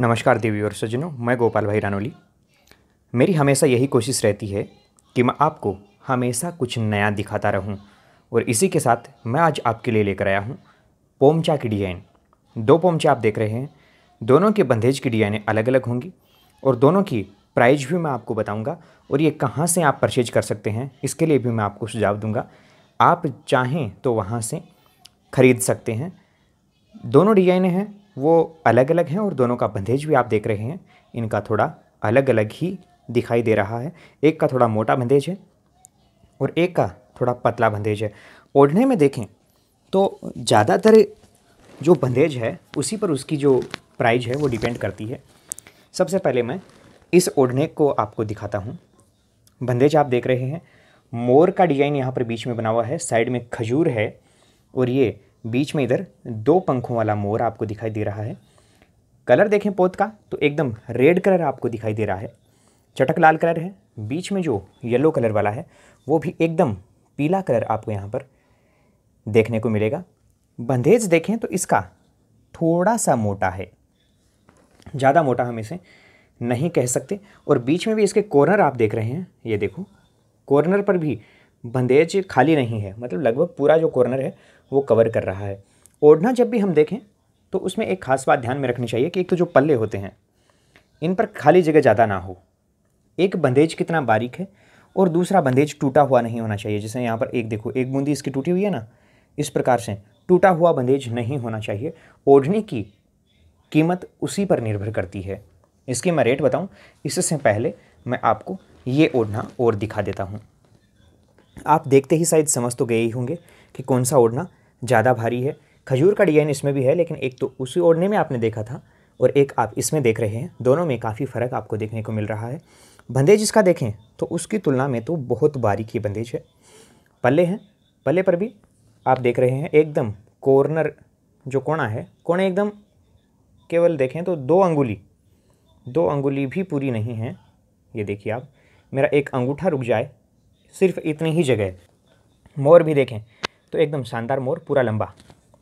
नमस्कार देवी और सज्जनों मैं गोपाल भाई रानोली मेरी हमेशा यही कोशिश रहती है कि मैं आपको हमेशा कुछ नया दिखाता रहूं और इसी के साथ मैं आज आपके लिए लेकर आया हूं पोमचा की डिज़ाइन दो पोमचे आप देख रहे हैं दोनों के बंधेज की डिज़ाइनें अलग अलग होंगी और दोनों की प्राइज भी मैं आपको बताऊँगा और ये कहाँ से आप परचेज कर सकते हैं इसके लिए भी मैं आपको सुझाव दूँगा आप चाहें तो वहाँ से ख़रीद सकते हैं दोनों डिज़ाइनें हैं वो अलग अलग हैं और दोनों का बंधेज भी आप देख रहे हैं इनका थोड़ा अलग अलग ही दिखाई दे रहा है एक का थोड़ा मोटा बंधेज है और एक का थोड़ा पतला बंधेज है ओढ़ने में देखें तो ज़्यादातर जो बंधेज है उसी पर उसकी जो प्राइज है वो डिपेंड करती है सबसे पहले मैं इस ओढ़ने को आपको दिखाता हूँ बंधेज आप देख रहे हैं मोर का डिजाइन यहाँ पर बीच में बना हुआ है साइड में खजूर है और ये बीच में इधर दो पंखों वाला मोर आपको दिखाई दे रहा है कलर देखें पोत का तो एकदम रेड कलर आपको दिखाई दे रहा है चटक लाल कलर है बीच में जो येलो कलर वाला है वो भी एकदम पीला कलर आपको यहाँ पर देखने को मिलेगा बंधेज देखें तो इसका थोड़ा सा मोटा है ज़्यादा मोटा हम इसे नहीं कह सकते और बीच में भी इसके कॉर्नर आप देख रहे हैं ये देखो कॉर्नर पर भी बंदेज खाली नहीं है मतलब लगभग पूरा जो कॉर्नर है वो कवर कर रहा है ओढ़ना जब भी हम देखें तो उसमें एक खास बात ध्यान में रखनी चाहिए कि एक तो जो पल्ले होते हैं इन पर खाली जगह ज़्यादा ना हो एक बंदेज कितना बारीक है और दूसरा बंदेज टूटा हुआ नहीं होना चाहिए जैसे यहाँ पर एक देखो एक बूंदी इसकी टूटी हुई है ना इस प्रकार से टूटा हुआ बंदेज नहीं होना चाहिए ओढ़ने की कीमत उसी पर निर्भर करती है इसके मैं रेट बताऊँ इससे पहले मैं आपको ये ओढ़ना और दिखा देता हूँ आप देखते ही शायद समझ तो गए ही होंगे कि कौन सा ओढ़ना ज़्यादा भारी है खजूर का डिज़ाइन इसमें भी है लेकिन एक तो उसी ओढ़ने में आपने देखा था और एक आप इसमें देख रहे हैं दोनों में काफ़ी फ़र्क आपको देखने को मिल रहा है बंदेज इसका देखें तो उसकी तुलना में तो बहुत बारीक ही बंदेज है पल्ले हैं पल्ले पर भी आप देख रहे हैं एकदम कॉर्नर जो कोणा है कोणे एकदम केवल देखें तो दो अंगुली दो अंगुली भी पूरी नहीं है ये देखिए आप मेरा एक अंगूठा रुक जाए सिर्फ इतनी ही जगह मोर भी देखें तो एकदम शानदार मोर पूरा लंबा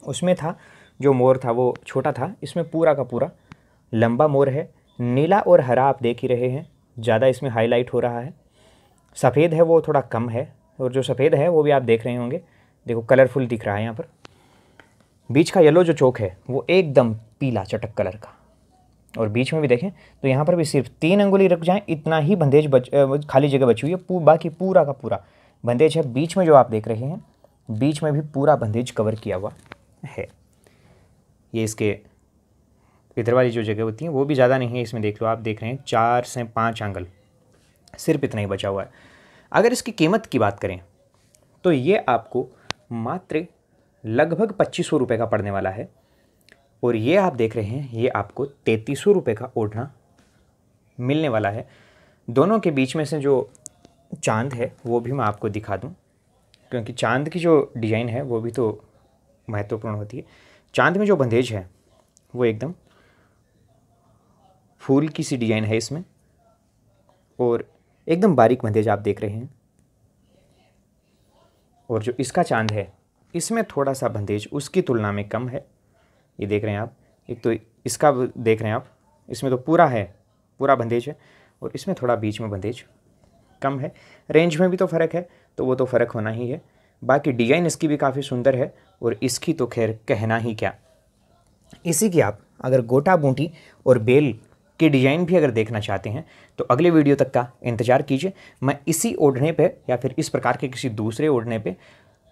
उसमें था जो मोर था वो छोटा था इसमें पूरा का पूरा लंबा मोर है नीला और हरा आप देख ही रहे हैं ज़्यादा इसमें हाईलाइट हो रहा है सफ़ेद है वो थोड़ा कम है और जो सफ़ेद है वो भी आप देख रहे होंगे देखो कलरफुल दिख रहा है यहाँ पर बीच का येलो जो चौक है वो एकदम पीला चटक कलर का और बीच में भी देखें तो यहाँ पर भी सिर्फ तीन अंगुली रख जाएँ इतना ही बंदेज बच खाली जगह बची हुई है पू, बाकी पूरा का पूरा बंदेज है बीच में जो आप देख रहे हैं बीच में भी पूरा बंदेज कवर किया हुआ है ये इसके इधर वाली जो जगह होती है वो भी ज़्यादा नहीं है इसमें देख लो आप देख रहे हैं चार से पाँच एंगल सिर्फ इतना ही बचा हुआ है अगर इसकी कीमत की बात करें तो ये आपको मात्र लगभग पच्चीस सौ रुपये का पड़ने वाला है और ये आप देख रहे हैं ये आपको तैंतीस सौ रुपये का ओढ़ना मिलने वाला है दोनों के बीच में से जो चांद है वो भी मैं आपको दिखा दूँ क्योंकि चांद की जो डिज़ाइन है वो भी तो महत्वपूर्ण होती है चांद में जो बंदेज है वो एकदम फूल की सी डिज़ाइन है इसमें और एकदम बारीक बंदेज आप देख रहे हैं और जो इसका चांद है इसमें थोड़ा सा बंदेज उसकी तुलना में कम है ये देख रहे हैं आप एक तो इसका देख रहे हैं आप इसमें तो पूरा है पूरा बंदेज है और इसमें थोड़ा बीच में बंदेज कम है रेंज में भी तो फ़र्क है तो वो तो फ़र्क होना ही है बाकी डिज़ाइन इसकी भी काफ़ी सुंदर है और इसकी तो खैर कहना ही क्या इसी की आप अगर गोटा बूटी और बेल के डिज़ाइन भी अगर देखना चाहते हैं तो अगले वीडियो तक का इंतज़ार कीजिए मैं इसी ओढ़ने पे या फिर इस प्रकार के किसी दूसरे ओढ़ने पे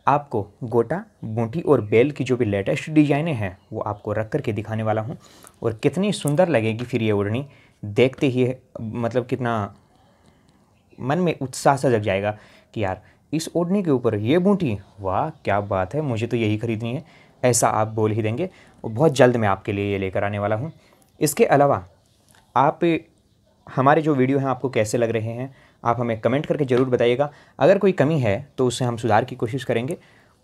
आपको गोटा बूटी और बेल की जो भी लेटेस्ट डिजाइनें हैं वो आपको रख कर के दिखाने वाला हूँ और कितनी सुंदर लगेगी फिर ये ओढ़नी देखते ही मतलब कितना मन में उत्साह सा जग जाएगा कि यार इस ओढ़नी के ऊपर ये बूटी वाह क्या बात है मुझे तो यही खरीदनी है ऐसा आप बोल ही देंगे और बहुत जल्द मैं आपके लिए ये लेकर आने वाला हूँ इसके अलावा आप हमारे जो वीडियो हैं आपको कैसे लग रहे हैं आप हमें कमेंट करके ज़रूर बताइएगा अगर कोई कमी है तो उसे हम सुधार की कोशिश करेंगे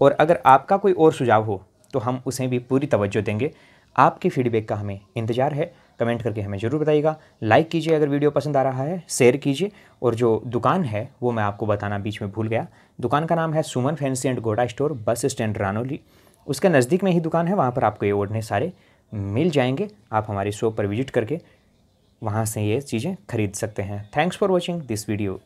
और अगर आपका कोई और सुझाव हो तो हम उसे भी पूरी तवज्जो देंगे आपके फीडबैक का हमें इंतज़ार है कमेंट करके हमें ज़रूर बताइएगा लाइक कीजिए अगर वीडियो पसंद आ रहा है शेयर कीजिए और जो दुकान है वो मैं आपको बताना बीच में भूल गया दुकान का नाम है सुमन फैंसी एंड गोडा स्टोर बस स्टैंड रानोली उसके नज़दीक में ही दुकान है वहाँ पर आपको ये ओढ़ने सारे मिल जाएंगे आप हमारी शॉप पर विजिट करके वहाँ से ये चीज़ें खरीद सकते हैं thanks for watching this video